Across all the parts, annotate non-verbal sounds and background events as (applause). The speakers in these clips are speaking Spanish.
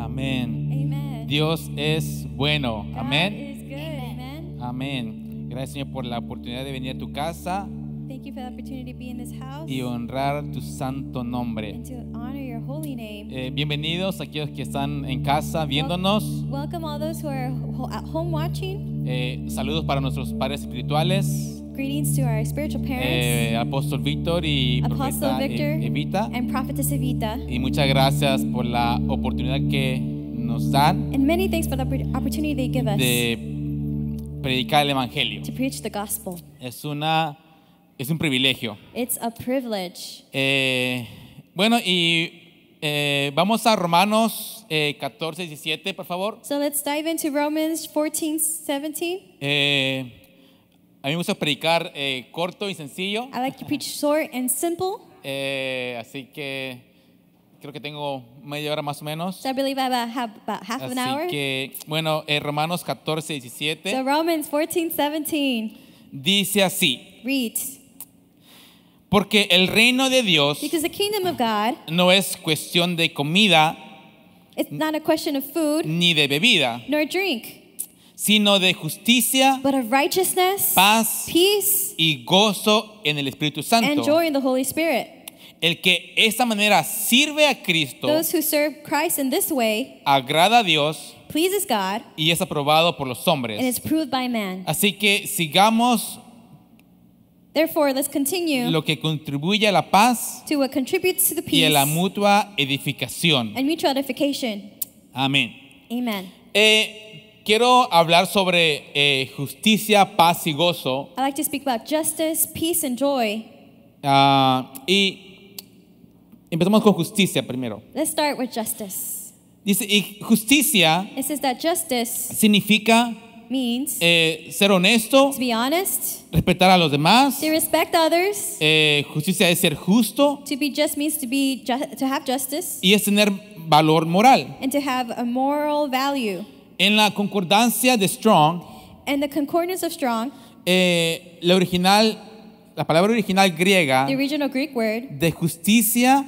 Amén. Dios es bueno. Amén. Amén. Gracias Señor por la oportunidad de venir a tu casa. Y honrar tu santo nombre. Eh, bienvenidos a aquellos que están en casa viéndonos. saludos para nuestros padres espirituales. Greetings to our spiritual eh, parents, eh, Apóstol Víctor y Apostle profeta e- Victor, Evita. and Prophetess Evita. Y muchas gracias por la oportunidad que nos dan And many thanks for the opportunity they give us to de predicar el Evangelio. preach the gospel. Es, una, es un privilegio. It's a privilege. Eh, bueno, y eh, vamos a Romanos eh, 14, 17, por favor. So let's dive into Romans 14 17. Eh, a mí me gusta predicar eh, corto y sencillo. I like to preach short and simple. Eh, así que creo que tengo media hora más o menos. So I believe I have about half an hour. Así que, bueno, eh, Romanos 14, 17. So Romans 14, 17. Dice así. Read. Porque el reino de Dios the kingdom of God, no es cuestión de comida it's not a question of food, ni de bebida, nor drink, sino de justicia, paz y gozo en el Espíritu Santo. El que de esta manera sirve a Cristo, agrada a Dios y es aprobado por los hombres. Así que sigamos lo que contribuye a la paz y a la mutua edificación. Amén. Eh, quiero hablar sobre eh, justicia, paz y gozo. I like to speak about justice, peace and joy. Ah, y empezamos con justicia primero. Let's start with justice. Dice, y justicia It says that justice significa means eh, ser honesto, to be honest, respetar a los demás. to respect others. Eh, justicia es ser justo To be just means to be to have justice y es tener valor moral. and to have a moral value. En la concordancia de Strong, eh, la palabra original griega de justicia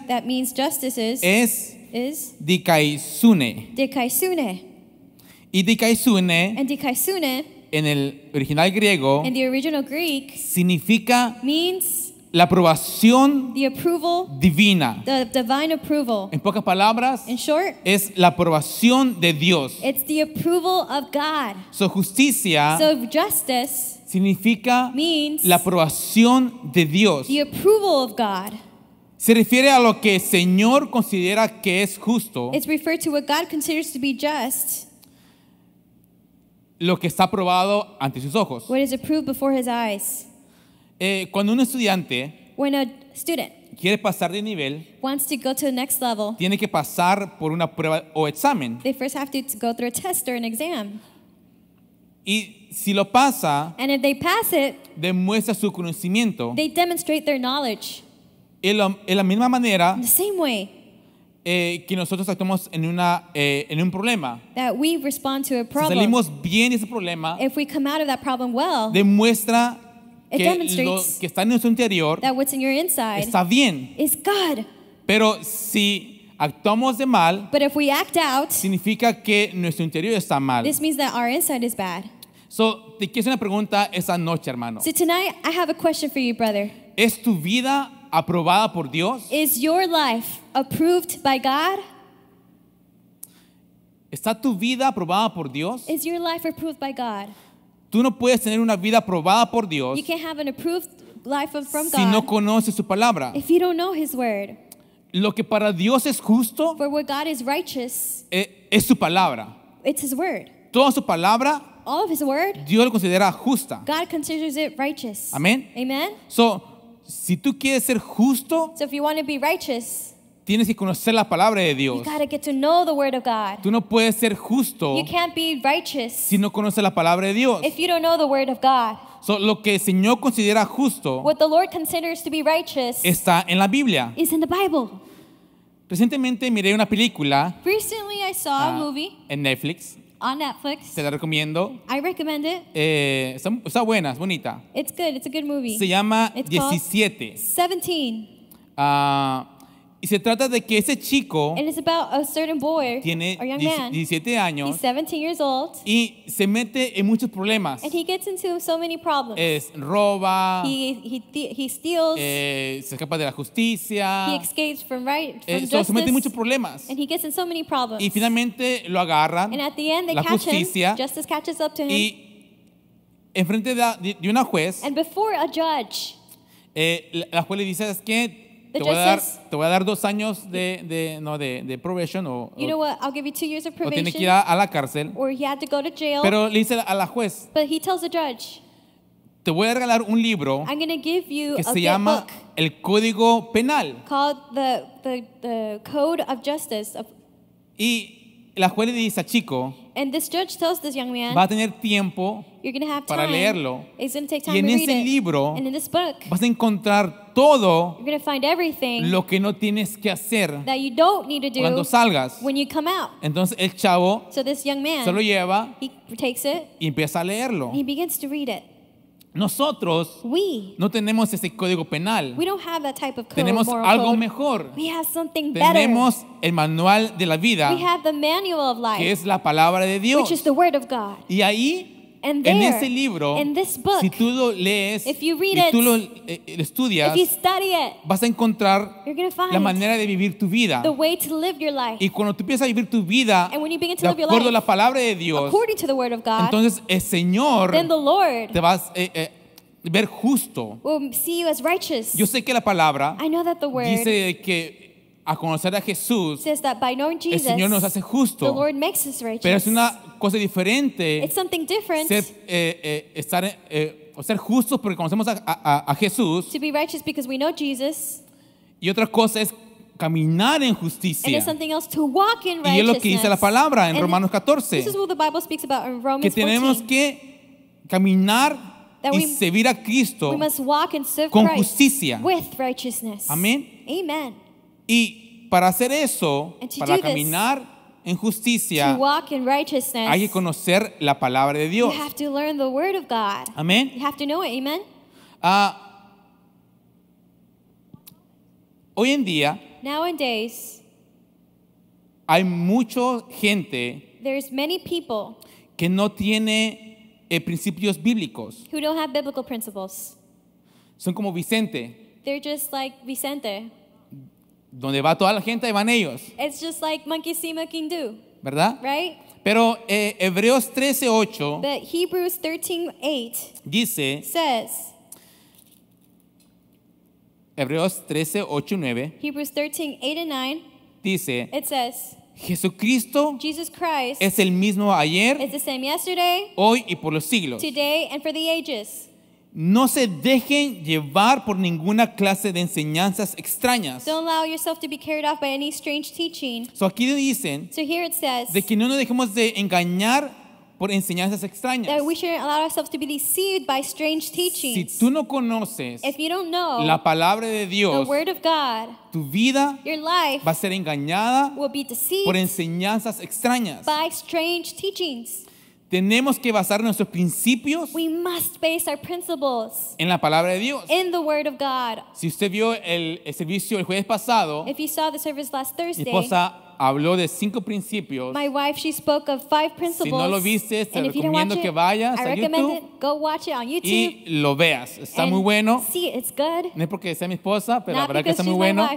es dikaisune. Y dikaisune, en el original griego significa means la aprobación the approval, divina. The divine approval. En pocas palabras, In short, es la aprobación de Dios. It's the approval of God. So justicia so justice significa means la aprobación de Dios. The approval of God. Se refiere a lo que el Señor considera que es justo. It's referred to what God considers to be just. Lo que está aprobado ante sus ojos. What is approved before his eyes. Eh, cuando un estudiante When a student quiere pasar de nivel, wants to go to the next level, tiene que pasar por una prueba o examen. they first have to go through a test or an exam. Y si lo pasa, And if they pass it, demuestra su conocimiento. they demonstrate their knowledge En la, en la misma manera the same way eh, que nosotros actuamos en, una, eh, en un problema. that we respond to a problem. Si problem. salimos bien de ese problema, If we come out of that problem well, demuestra It que lo demonstrates que está en interior that what's in your inside está bien. is good. Pero si actuamos de mal, But if we act out, significa que nuestro interior está mal. this means that our inside is bad. So, te quiero hacer una pregunta noche, hermano. So tonight, I have a question for you, brother. ¿Es tu vida aprobada por Dios? Is your life approved by God? ¿Está tu vida aprobada por Dios? Is your life approved by God? Tú no puedes tener una vida aprobada por Dios si no conoces su palabra. Lo que para Dios es justo e, es su palabra. Toda su palabra Dios lo considera justa. Amén. si tú quieres ser justo, Tienes que conocer la palabra de Dios. Tú no puedes ser justo si no conoces la palabra de Dios. lo que el Señor considera justo está en la Biblia. Recientemente miré una película ah, en Netflix. Te la recomiendo. Eh, está, buena, es bonita. Se llama 17. 17. Y se trata de que ese chico tiene 17 años y se mete en muchos problemas. es roba, eh, se escapa de la justicia, eh, se mete en muchos problemas. y finalmente lo agarran, la justicia, y enfrente de, de, una juez, eh, la, la juez le dice, es que te voy, a dar, says, te voy a dar dos años de, de, no, de, de probation o, you know what, I'll give you two years of probation. o tiene que ir a, a la cárcel. Or he had to go to jail, pero le dice a la juez, but he tells the judge, te voy a regalar un libro I'm gonna give you que a se llama book El Código Penal. Called the, the, the Code of Justice of y la juez le dice a Chico, And this judge tells this young man, va a tener tiempo para leerlo. y en ese libro vas a encontrar todo lo que no tienes que hacer cuando salgas. Entonces el chavo se lo lleva y empieza a leerlo. Nosotros no tenemos ese código penal. tenemos algo mejor. Tenemos el manual de la vida, que es la palabra de Dios. Y ahí en ese libro, si tú lo lees si tú lo eh, eh, estudias, vas a encontrar la manera de vivir tu vida. Y cuando tú empiezas a vivir tu vida de acuerdo a la palabra de Dios, entonces el Señor te vas a eh, ver justo. Yo sé que la palabra dice que a conocer a Jesús, el Señor nos hace justos. Pero es una cosa diferente ser, eh, eh, estar, eh, o ser justos porque conocemos a, a- Jesús. Y otra cosa es caminar en justicia. Y es lo que dice la palabra en Romanos 14, que tenemos que caminar y servir a Cristo con justicia. Amén. Y para hacer eso, para caminar en justicia, hay que conocer la palabra de Dios. Amén. Ah, hoy en día, hay mucha gente que no tiene eh, principios bíblicos. Son como Vicente. Donde va toda la gente, van ellos. It's just like monkey see, monkey do. ¿Verdad? Right? Pero eh, Hebreos 13:8 13:8. dice says, Hebreos 13, 8 9 Hebrews 13, 8 and 9 dice it says, Jesucristo Jesus Christ es el mismo ayer, is the same yesterday, hoy y por los siglos. Today and for the ages. No se dejen llevar por ninguna clase de enseñanzas extrañas. Don't allow yourself to be carried off by any strange teaching. So aquí dicen so here it says, de que no nos dejemos de engañar por enseñanzas extrañas. That we shouldn't allow ourselves to be deceived by strange teachings. Si tú no conoces If you don't know la palabra de Dios, the word of God, tu vida your life va a ser engañada will be deceived por enseñanzas extrañas. By strange teachings. Tenemos que basar nuestros principios en la palabra de Dios. Si usted vio el, servicio el jueves pasado, mi esposa habló de cinco principios. Si no lo viste, te recomiendo que vayas a YouTube y lo veas. Está muy bueno. No es porque sea mi esposa, pero la verdad que está muy bueno.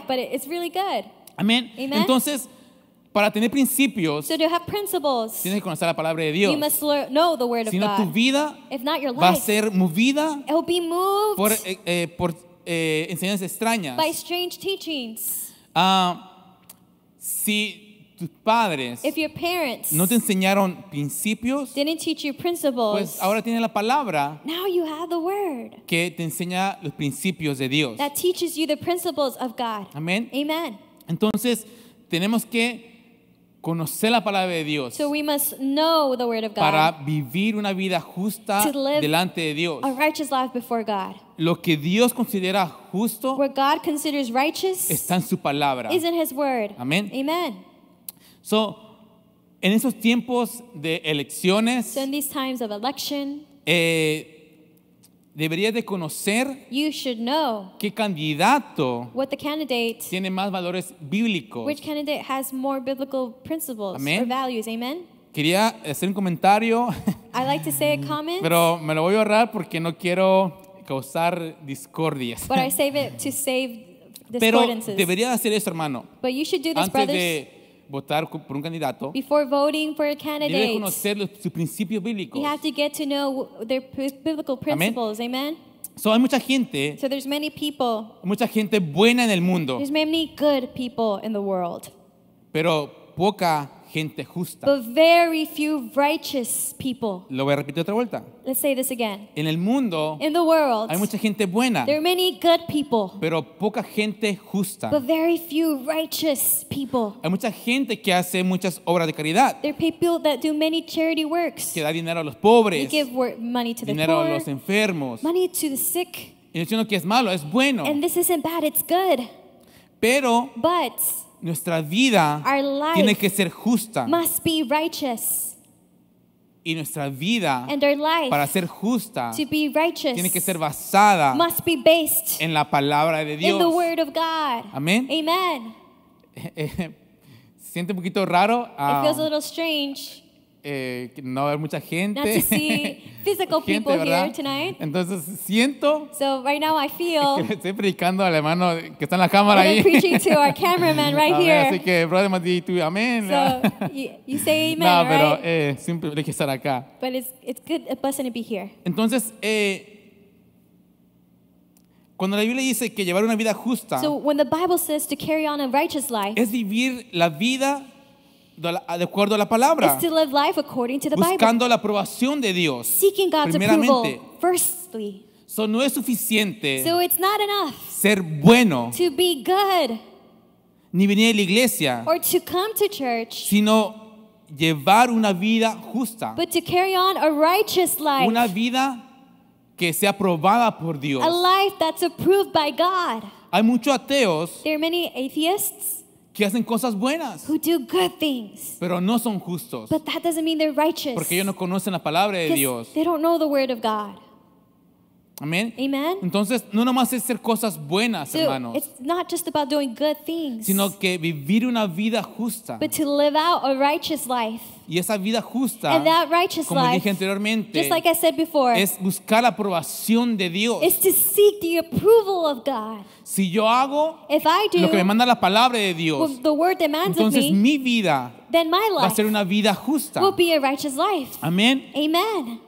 Amén. Entonces, para tener principios, tienes que conocer la palabra de Dios. si no, tu vida va a ser movida por, eh, eh, eh, enseñanzas extrañas. Ah, si tus padres no te enseñaron principios, pues ahora tienes la palabra que te enseña los principios de Dios. Amén. Entonces, tenemos que conocer la palabra de Dios para vivir una vida justa delante de Dios. Lo que Dios considera justo está en su palabra. Amén. So, en esos tiempos de elecciones, eh, deberías de conocer qué candidato tiene más valores bíblicos. Quería hacer un comentario, (laughs) pero me lo voy a ahorrar porque no quiero causar discordias. (laughs) Pero deberías hacer eso, hermano. Antes de votar por un candidato, before voting for a conocer sus principios bíblicos. you have to get to know their biblical principles. Amen. So, hay mucha gente, So there's many people. mucha gente buena en el mundo, There's many good people in the world, pero poca gente justa. But very few righteous people. Lo voy a repetir otra vuelta. Let's say this again. En el mundo In the world, hay mucha gente buena. There are many good people. Pero poca gente justa. But very few righteous people. Hay mucha gente que hace muchas obras de caridad. There are people that do many charity works. Que da dinero a los pobres. They give money to dinero the poor, a los enfermos. Money to the sick. Y no es que es malo, es bueno. And this isn't bad, it's good. Pero But, nuestra vida tiene que ser justa. Y nuestra vida para ser justa tiene que ser basada en la palabra de Dios. Amén. (laughs) siente un poquito raro. Ah, eh, no va a haber mucha gente. Not see (laughs) physical gente, people ¿verdad? here tonight. Entonces siento so right now I feel (laughs) que estoy predicando al hermano que está en la cámara ahí. I'm preaching to our (laughs) cameraman right ver, here. Así que, brother Mati, tú amén. So, you, you say amen, no, pero eh, siempre hay que estar acá. But it's, it's good, a blessing to be here. Entonces, eh, cuando la Biblia dice que llevar una vida justa so, when the Bible says to carry on a righteous life, es vivir la vida de, acuerdo a la palabra. Buscando la aprobación de Dios. primeramente. no es suficiente ser bueno. Ni venir a la iglesia. Sino llevar una vida justa. Una vida que sea aprobada por Dios. Hay muchos ateos. que hacen cosas buenas, who do good things. pero no son justos, But that doesn't mean they're righteous. porque ellos no conocen la palabra Dios. They don't know the word of God. Amén. Amen. Entonces, no nomás es hacer cosas buenas, so, hermanos. It's not just about doing good things, sino que vivir una vida justa. But to live out a righteous life. Y esa vida justa, And that righteous como life, dije anteriormente, just like I said before, es buscar la aprobación de Dios. Is to seek the approval of God. Si yo hago If I do, lo que me manda la palabra de Dios, the word demands entonces of me, mi vida then my life va a ser una vida justa. Will be a righteous life. Amén. Amen.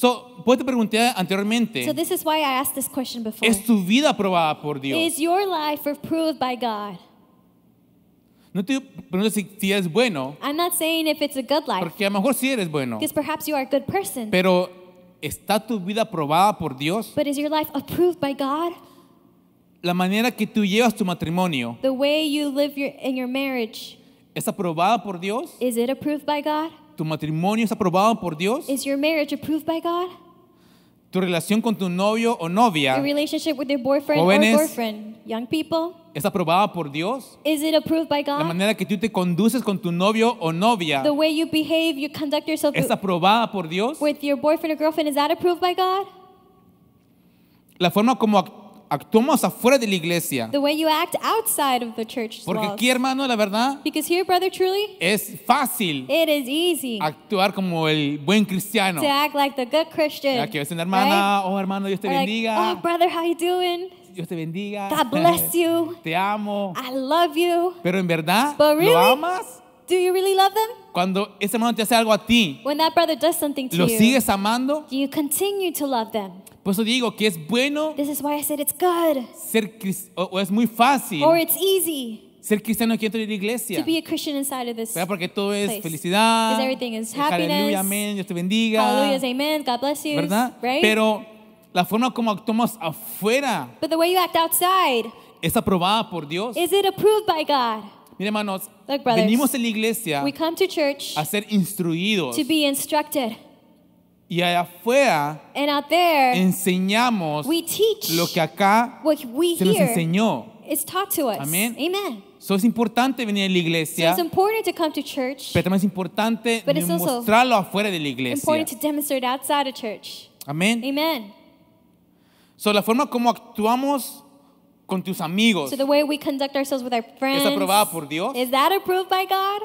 So, pues te pregunté anteriormente. So this is why I asked this question before. ¿Es tu vida aprobada por Dios? Is your life approved by God? No te pregunto si, si eres bueno. I'm not saying if it's a good life. Porque a lo mejor sí eres bueno. Because perhaps you are a good person. Pero ¿está tu vida aprobada por Dios? But is your life approved by God? La manera que tú llevas tu matrimonio. The way you live your, in your marriage. ¿Es aprobada por Dios? Is it approved by God? ¿Tu matrimonio es aprobado por Dios? Is your marriage approved by God? ¿Tu relación con tu novio o novia? Your relationship with your boyfriend jóvenes, or girlfriend? young people? ¿Es aprobada por Dios? Is it approved by God? La manera que tú te conduces con tu novio o novia. The way you behave, you conduct yourself. ¿Es aprobada por Dios? With your boyfriend or girlfriend, is that approved by God? La forma como actuamos afuera de la iglesia. The way you act outside of the church Porque aquí, hermano, la verdad, Because here, brother, truly, es fácil it is easy actuar como el buen cristiano. to act like the good Christian. Aquí una hermana, right? oh hermano, Dios te Or like, oh, brother, how you doing? Dios te bendiga. God bless (laughs) you. Te amo. I love you. Pero en verdad, But really, ¿lo amas? Do you really love them? Cuando ese hermano te hace algo a ti, When that brother does something to ¿lo you, sigues amando? do you continue to love them? Por eso digo que es bueno This is why I said it's good ser cris- o, es muy fácil or it's easy ser cristiano aquí dentro de la iglesia. to be a Christian inside of this. ¿verdad? Porque todo es place. felicidad. everything is happiness. Aleluya, amén. Dios te bendiga. Hallelujah, amen. God bless you. ¿Verdad? Right? Pero la forma como actuamos afuera but the way you act outside, es aprobada por Dios. is it approved by God? Mira, hermanos, Look, brothers, venimos en la iglesia We come to church a ser instruidos to be instructed. Y allá afuera And out there, enseñamos we teach lo que acá what we se nos enseñó. is Amén. Amen. So es importante venir a la So iglesia, it's important to come to church, pero también es importante But mostrarlo afuera de la iglesia. important Amén. Amen. So la forma como actuamos con tus amigos So the way we conduct ourselves with our friends, es aprobada por Dios. is that approved by God?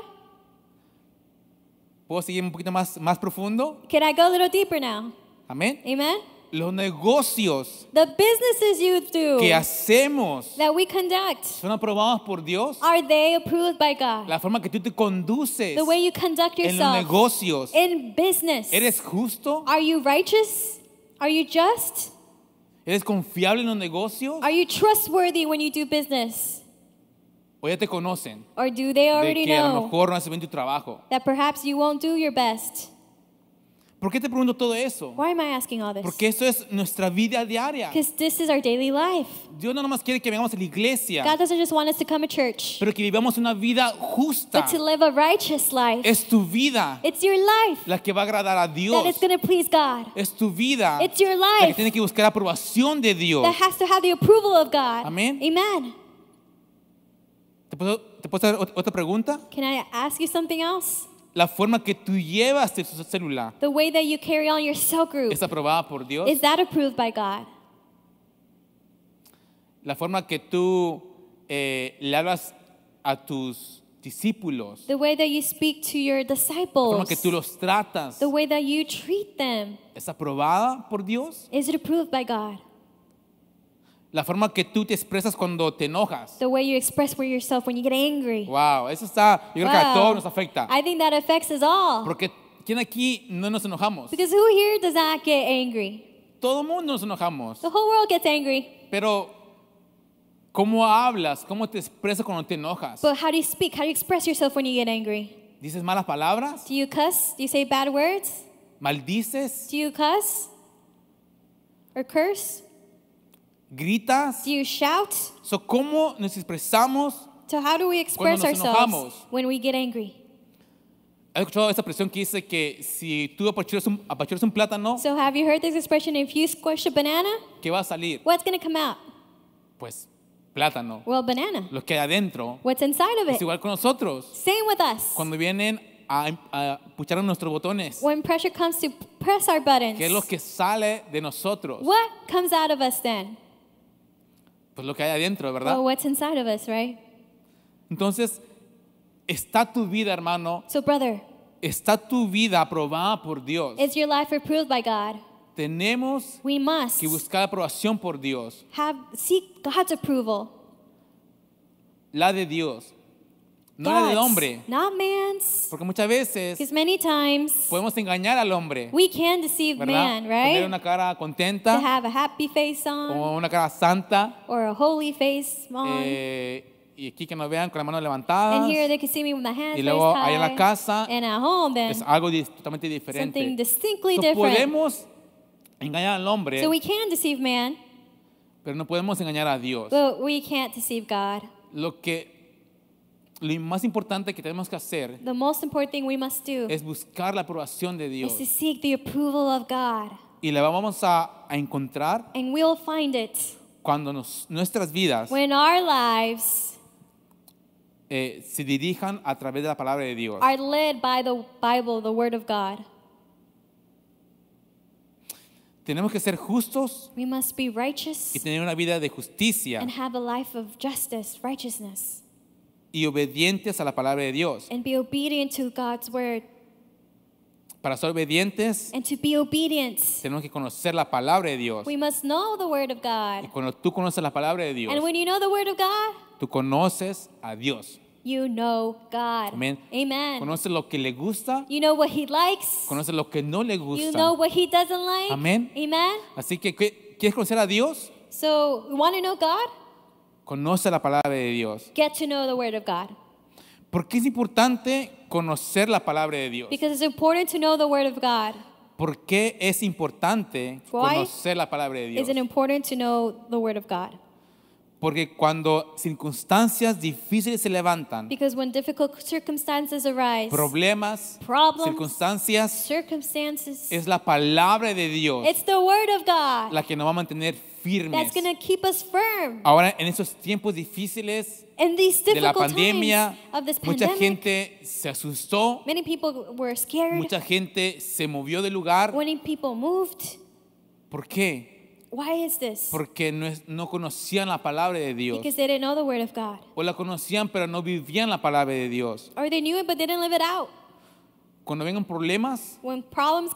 ¿Puedo seguir un poquito más, más profundo? Can I go a little deeper now? Amén. Amen. Los negocios The businesses you do que hacemos that we conduct son aprobados por Dios. are they approved by God? La forma que tú te conduces The way you conduct en los yourself negocios. in business. ¿Eres justo? Are you righteous? Are you just? ¿Eres confiable en los negocios? Are you trustworthy when you do business? o ya te conocen. Or do they already de que a lo mejor no haces bien tu trabajo. that perhaps you won't do your best? ¿Por qué te pregunto todo eso? Why am I asking all this? Porque esto es nuestra vida diaria. Because this is our daily life. Dios no nomás quiere que vengamos a la iglesia, God doesn't just want us to come to church, pero que vivamos una vida justa. but to live a righteous life. Es tu vida It's your life la que va a agradar a Dios. that is going to please God, Es tu vida It's your life. la que life tiene que buscar aprobación de Dios. that has to have the approval of God. Amén. Amen. ¿Te puedo, te puedo hacer otra pregunta? Can I ask you something else? La forma que tú llevas tu célula The way that you carry on your cell group, es aprobada por Dios. is that approved by God? La forma que tú eh, le hablas a tus discípulos. The way that you speak to your disciples. La forma que tú los tratas the way that you treat them, es aprobada por Dios. is it approved by God? La forma que tú te expresas cuando te enojas. The way you express for yourself when you get angry. Wow, eso está, yo wow. que a todos nos afecta. I think that affects us all. Porque ¿quién aquí no nos enojamos? Because who here does not get angry? Todo el mundo nos enojamos. The whole world gets angry. Pero ¿cómo hablas? ¿Cómo te expresas cuando te enojas? But how do you speak? How do you express yourself when you get angry? ¿Dices malas palabras? Do you cuss? Do you say bad words? ¿Maldices? Do you cuss? Or curse? gritas? Do you shout? So, ¿Cómo nos expresamos so how do we express cuando nos ourselves enojamos? when we get angry? ¿Has escuchado esta expresión que dice que si tú apachuras un, apachuras un plátano, So have you heard this expression? If you squish a banana, ¿qué va a salir? what's going to come out? Pues plátano. Well, banana. Lo que hay adentro What's inside of es igual con nosotros. Same with us. Cuando vienen a, a puchar nuestros botones, When pressure comes to press our buttons, qué es lo que sale de nosotros. what comes out of us then? pues lo que hay adentro, ¿verdad? Entonces, está tu vida, hermano. está tu vida aprobada por Dios. Tenemos que buscar aprobación por Dios. La de Dios no era del hombre. Not man's. Porque muchas veces many times podemos engañar al hombre. We can deceive ¿verdad? man, right? Poner una cara contenta. To have a happy face on. O una cara santa. Or a holy face on. Eh, y aquí que nos vean con la mano levantada. And here they can see me with my hands y luego ahí en la casa home, then, es algo totalmente diferente. Something distinctly so different. Podemos engañar al hombre. So we can deceive man. Pero no podemos engañar a Dios. But we can't deceive God. Lo que lo más importante que tenemos que hacer es buscar la aprobación de Dios. Y la vamos a, encontrar cuando nuestras vidas eh, se dirijan a través de la palabra de Dios. Tenemos que ser justos y tener una vida de justicia y obedientes a la palabra de Dios. Para ser obedientes, tenemos que conocer la palabra de Dios. Y cuando tú conoces la palabra de Dios, tú conoces a Dios. you Amén. Amen. Conoces lo que le gusta, You conoces lo que no le gusta. what Amén. Amen. Así que, ¿quieres conocer a Dios? So, want to Conoce la palabra de Dios. Get to know es importante conocer la palabra de Dios. Because important to know the word of God. ¿Por qué es importante conocer la palabra de Dios? Is it important to know the word of God? Porque cuando circunstancias difíciles se levantan, problemas, circunstancias, es la palabra de Dios it's the word of God la que nos va a mantener Ahora, en esos tiempos difíciles de la pandemia, mucha gente se asustó. Mucha gente se movió de lugar. moved. ¿Por qué? Porque no, no, conocían la palabra de Dios. O la conocían pero no vivían la palabra de Dios. Cuando vengan problemas, problems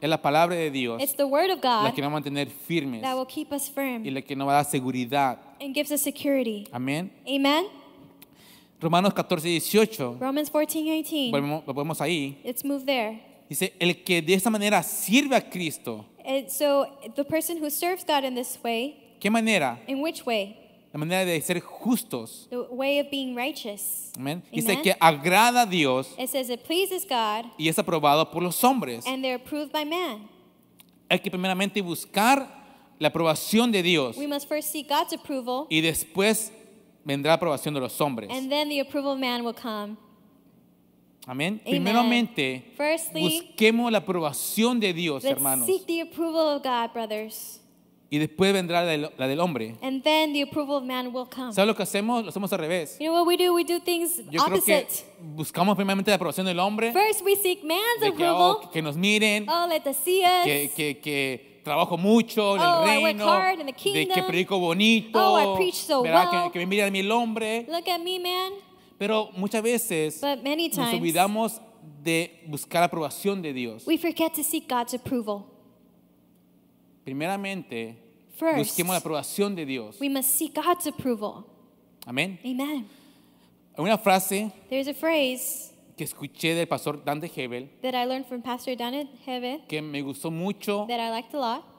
es la palabra de Dios la que nos va a mantener firmes y la que nos va a dar seguridad. and Amén. Romanos 14, 18. Romans 14:18. volvemos ahí. there. Dice, el que de esta manera sirve a Cristo. And so the ¿Qué manera? in which way? la manera de ser justos. The way of being righteous. Amen. Dice Amen. que agrada a Dios. It says it pleases God. Y es aprobado por los hombres. And they're approved by man. Hay que primeramente buscar la aprobación de Dios. We must first seek God's approval. Y después vendrá la aprobación de los hombres. And then the approval of man will come. Amén. Primeramente, Firstly, busquemos la aprobación de Dios, hermanos. Seek the approval of God, brothers. Y después vendrá la del, hombre. ¿Sabes lo que hacemos? Lo hacemos al revés. Yo creo que buscamos primeramente la aprobación del hombre. Oh, que, nos miren, oh, que, trabajo mucho en el oh, reino, que predico bonito, Que- me mire el hombre. Pero muchas veces nos olvidamos de buscar la aprobación de Dios primeramente, busquemos la aprobación de Dios. Amén. Amen. Hay Una frase que escuché del pastor Dante Hebel que me gustó mucho,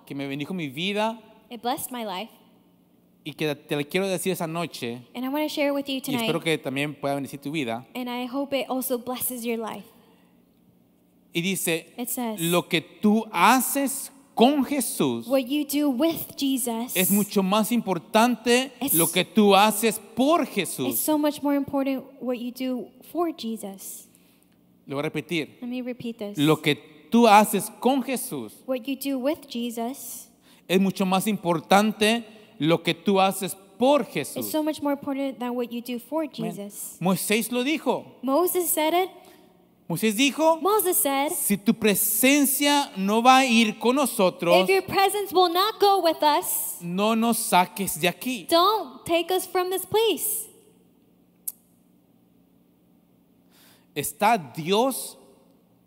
que me bendijo mi vida y que te la quiero decir esa noche y espero que también pueda bendecir tu vida. Y dice, lo que tú haces con Jesús What you do with Jesus es mucho más importante is- lo que tú haces por is Jesús. so much more important what you do for Jesus. Lo voy a repetir. Let me repeat this. Lo que tú haces con Jesús What you do with Jesus es mucho más importante lo que tú haces por is Jesús. so much more important than what you do for Jesus. Moisés lo dijo. Moses said it. Moisés dijo, Moses said, si tu presencia no va a ir con nosotros, if your presence will not go with us, no nos saques de aquí. Don't take us from this place. ¿Está Dios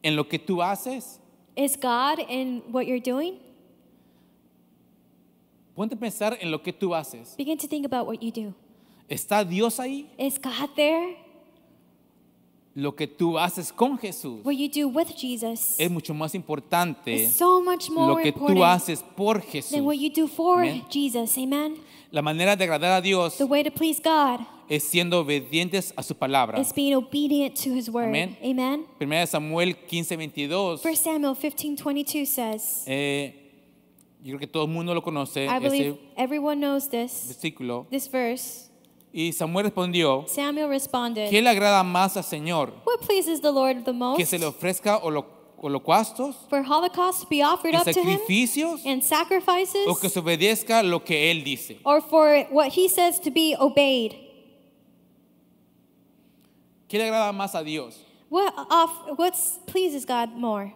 en lo que tú haces? Is God in what you're doing? Ponte a pensar en lo que tú haces. Begin to think about what you do. ¿Está Dios ahí? Is God there? lo que tú haces con Jesús What you do with Jesus es mucho más importante is so much more lo que important tú haces por Jesús. than what you do for Amén. Jesus. Amen. La manera de agradar a Dios The way to please God es siendo obedientes a su palabra. is being obedient to his word. Amén. Amen. 1 Samuel 15, 22. 1 Samuel 15:22 says, eh, yo creo que todo el mundo lo conoce, I believe ese everyone knows this, versículo. this verse. Y Samuel respondió, Samuel responded, ¿qué le agrada más al Señor? What pleases the Lord the most? ¿Que se le ofrezca holocaustos? For Holocaust to be offered up sacrificios to him, and sacrifices, o que se obedezca lo que él dice. Or for what he says to be obeyed. ¿Qué le agrada más a Dios? What off, what pleases God more?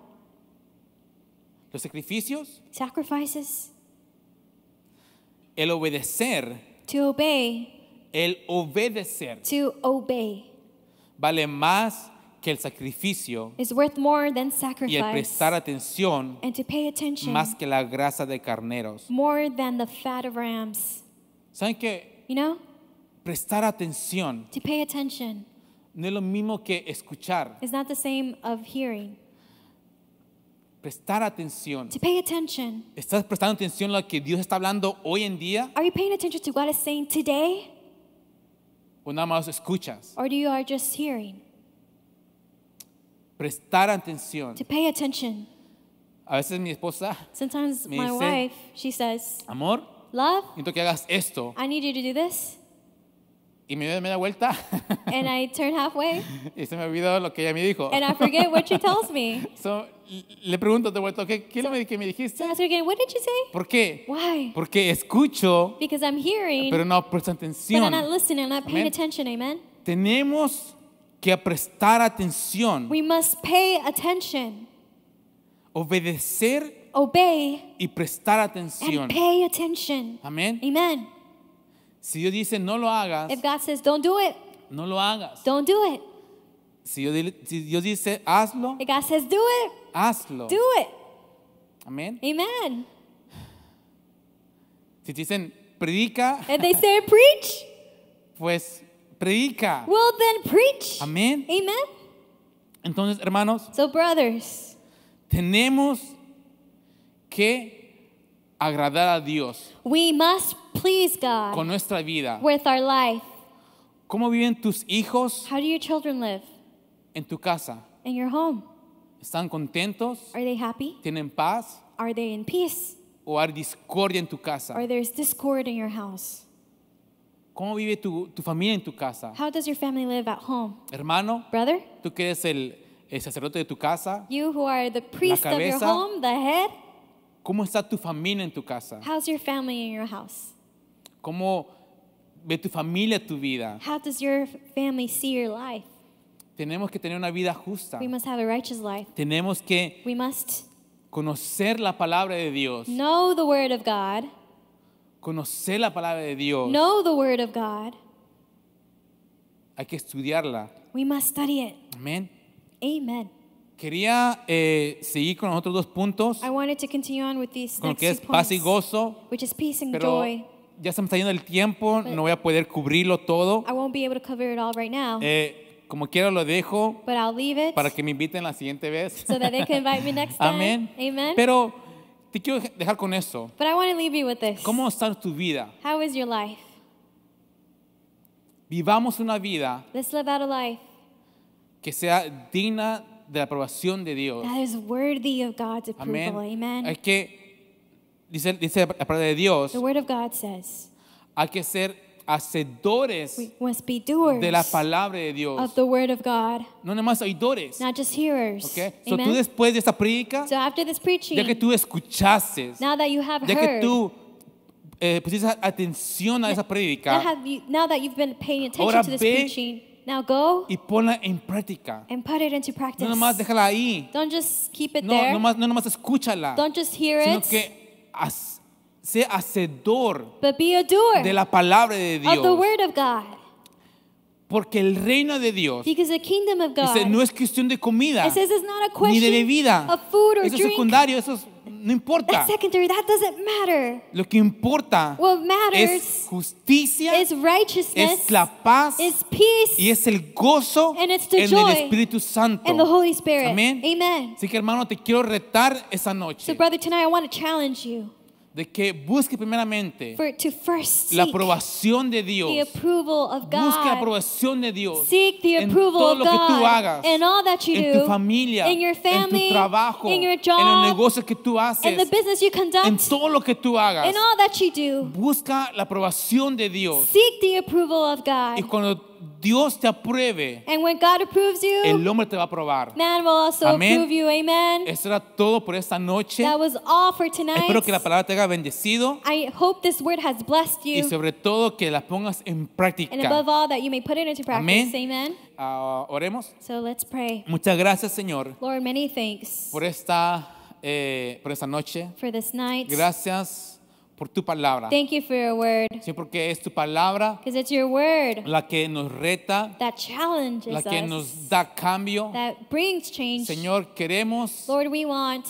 Los sacrificios? Sacrifices. El obedecer. To obey el obedecer to obey vale más que el sacrificio worth more than sacrifice y el prestar atención and to pay attention más que la grasa de carneros. more than the fat of rams. ¿Saben qué? You know? Prestar atención To pay attention no es lo mismo que escuchar. is not the same of hearing. Prestar atención. To pay attention. ¿Estás prestando atención a lo que Dios está hablando hoy en día? Are you paying attention to what is saying today? o nada más escuchas. Or you are just hearing. Prestar atención. To pay attention. A veces mi esposa Sometimes me my dice, wife, she says, amor, love, necesito que hagas esto. I need you to do this. y me doy media vuelta. (laughs) And I turn halfway. Y se me olvidó lo que ella me dijo. And I forget what she tells me. (laughs) So, le pregunto de vuelta, ¿qué, qué so, me, que me dijiste? So I again, what did you say? ¿Por qué? Why? Porque escucho, Because I'm hearing, pero no presto atención. But I'm not listening, I'm not paying amen. attention, amen. Tenemos que prestar atención. We must pay attention. Obedecer Obey y prestar atención. And pay attention. Amén. Amen. amen. Si Dios dice no lo hagas, If God says, don't do it, no lo hagas. don't do it. Si Dios, si Dios dice hazlo, If God says, do it, hazlo. do it. Amen, Amen. Si dicen predica, If they say, preach, pues predica. well, then preach. Amen, Amen. Entonces, hermanos, So, brothers, tenemos que agradar a Dios. we must please God con nuestra vida. with our life. ¿Cómo viven tus hijos How do your children live en tu casa? in your home? ¿Están contentos? Are they happy? ¿Tienen paz? Are they in peace? ¿O hay discordia en tu casa? Or there's discord in your house? ¿Cómo vive tu, tu familia en tu casa? How does your family live at home? Hermano, Brother, tú que eres el, el sacerdote de tu casa, you who are the priest of your home, the head, ¿cómo está tu familia en tu casa? how's your family in your house? ¿Cómo ve tu familia tu vida? How does your family see your life? Tenemos que tener una vida justa. We must have a righteous life. Tenemos que We must conocer la palabra de Dios. Know the word of God. Conocer la palabra de Dios. Know the word of God. Hay que estudiarla. We must study it. Amén. Amen. Quería eh, seguir con los otros dos puntos. I wanted to continue on with these con next que es paz y gozo. Which is peace and pero joy ya se me está yendo el tiempo, But no voy a poder cubrirlo todo. I won't be able to cover it all right now. Eh, como quiera lo dejo But I'll leave it para que me inviten la siguiente vez. So that they can invite me (laughs) next time. Amén. Amen. Pero te quiero dejar con esto. But I want to leave you with this. ¿Cómo está tu vida? How is your life? Vivamos una vida Let's live out a life. que sea digna de la aprobación de Dios. That is worthy of God's approval. Amén. Amen. Es que dice, dice la palabra de Dios, the word of God says, hay que ser hacedores we must be doers de la palabra de Dios. of the word of God, No nada más oidores. not just hearers. Okay? So tú después de esta predica, so after this preaching, ya que tú escuchaste, now that you have ya que tú eh, pusiste atención a esa now, predica, now that you've been paying attention Ahora to this ve preaching, now go y ponla en práctica. and put it into practice. No nada más déjala ahí. Don't just keep it No, there. nomás, no nomás escúchala, Don't just hear sino it. que sea hacedor de la palabra de Dios. Porque el reino de Dios no es cuestión de comida ni de bebida. Eso es secundario, eso es no importa. secondary. That doesn't matter. Lo que importa What matters es justicia, is righteousness, es la paz y es el gozo and en el Espíritu Santo. Así que hermano, te quiero retar esa noche. So brother, tonight I want to challenge de que busque primeramente la aprobación de Dios. Busca la aprobación de Dios en todo lo que tú hagas, en tu familia, en tu trabajo, en los negocios que tú haces, en todo lo que tú hagas. Busca la aprobación de Dios. Y cuando Dios te apruebe, el hombre te va a aprobar. Amén. Amen. Eso era todo por esta noche. Espero que la palabra te haya bendecido y sobre todo que la pongas en práctica. Amén. Ah, oremos. Muchas gracias, Señor, por esta, eh, por esta noche. Gracias por tu palabra. Thank you for your word. Sí, porque es tu palabra Because it's your word la que nos reta, that challenges la que us, nos da cambio. That brings change. Señor, queremos Lord, we want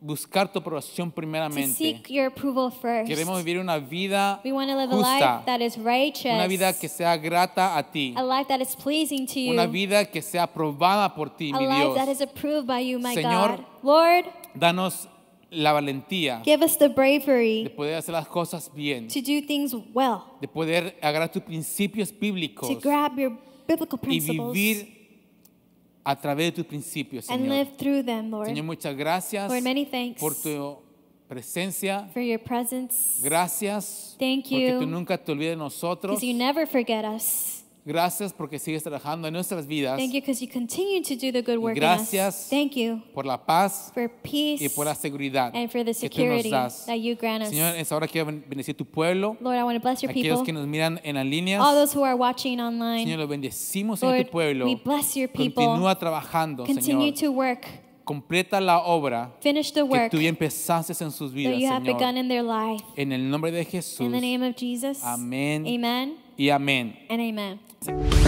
buscar tu aprobación primeramente. To seek your approval first. Queremos vivir una vida we want to live justa, a life that is righteous, una vida que sea grata a ti, a life that is pleasing to you, una vida que sea aprobada por ti, a mi life Dios. That is approved by you, my Señor, God. Lord, danos la valentía Give us the bravery de poder hacer las cosas bien, to do things well, de poder agarrar tus principios bíblicos to grab your biblical principles y vivir a través de tus principios, Señor. and live through them, Lord. Señor, muchas gracias Lord, many thanks por tu presencia. for your presence. Gracias Thank porque tú nunca te olvidas de nosotros. because you never forget us. Gracias porque sigues trabajando en nuestras vidas. Thank you because you continue to do the good work Gracias in us. Thank you por la paz for peace y por la seguridad and for the security que tú nos das. that you grant us. Señor, es ahora quiero bendecir tu pueblo. Lord, I want to bless your people. Aquellos que nos miran en las líneas. All those who are watching online. Señor, lo bendecimos Lord, en tu pueblo. We bless your people. Continúa trabajando, Continue Señor. to work. Completa la obra que tú ya empezaste en sus vidas, you have Señor. Begun in their life. En el nombre de Jesús. In the name of Jesus. Amén. Amen. Y amén. And amen. Thank you.